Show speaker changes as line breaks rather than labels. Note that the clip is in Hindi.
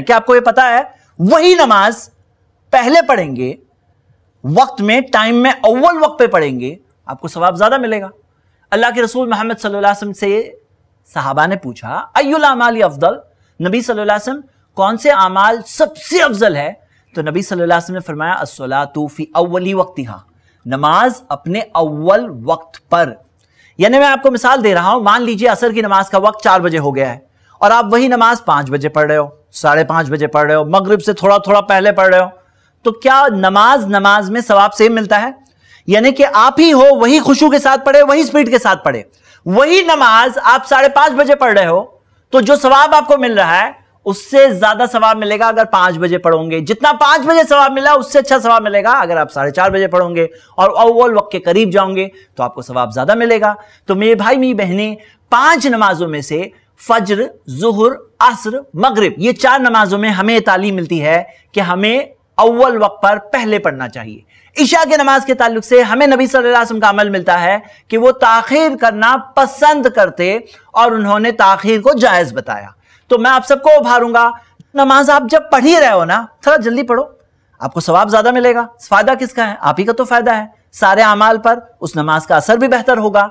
हैं क्या आपको ये पता है वही नमाज पहले पढ़ेंगे वक्त में टाइम में अव्वल वक्त पे पढ़ेंगे आपको सवाब ज्यादा मिलेगा अल्लाह के रसूल मोहम्मद सल्लासम से साहबा ने पूछा अयुल अमाल अफजल नबी सल्लासम कौन से अमाल सबसे अफजल है तो नबी सल्लासम ने फरमाया असला तूफी अव्वली वक्ती नमाज अपने अव्वल वक्त पर यानी मैं आपको मिसाल दे रहा हूं मान लीजिए असर की नमाज का वक्त चार बजे हो गया है और आप वही नमाज पांच बजे पढ़ रहे हो साढ़े पांच बजे पढ़ रहे हो मगरिब से थोड़ा थोड़ा पहले पढ़ रहे हो तो क्या नमाज नमाज में सवाब सेम मिलता है यानी कि आप ही हो वही खुशू के साथ पढ़े वही स्पीड के साथ पढ़े वही नमाज आप साढ़े पांच बजे पढ़ रहे हो तो जो सवाब आपको मिल रहा है उससे ज्यादा सवाब मिलेगा अगर पांच बजे पढ़ोगे जितना पांच बजे सवाब मिला उससे अच्छा सवाब मिलेगा अगर आप साढ़े चार बजे पढ़ोगे और अव्वल वक्त के करीब जाओगे तो आपको सवाब ज्यादा मिलेगा तो मेरे भाई मेरी बहनी पांच नमाजों में से फज्र जहर असर मगरिब ये चार नमाजों में हमें तालीम मिलती है कि हमें अव्वल वक्त पर पहले पढ़ना चाहिए ईशा के नमाज के ताल्लुक से हमें नबी सल्लल्लाहु अलैहि वसल्लम का अमल मिलता है कि वो ताखिर करना पसंद करते और उन्होंने ताखिर को जायज़ बताया तो मैं आप सबको उभारूंगा नमाज आप जब पढ़ ही रहे हो ना थोड़ा जल्दी पढ़ो आपको स्वाब ज़्यादा मिलेगा फायदा किसका है आप ही का तो फायदा है सारे अमाल पर उस नमाज का असर भी बेहतर होगा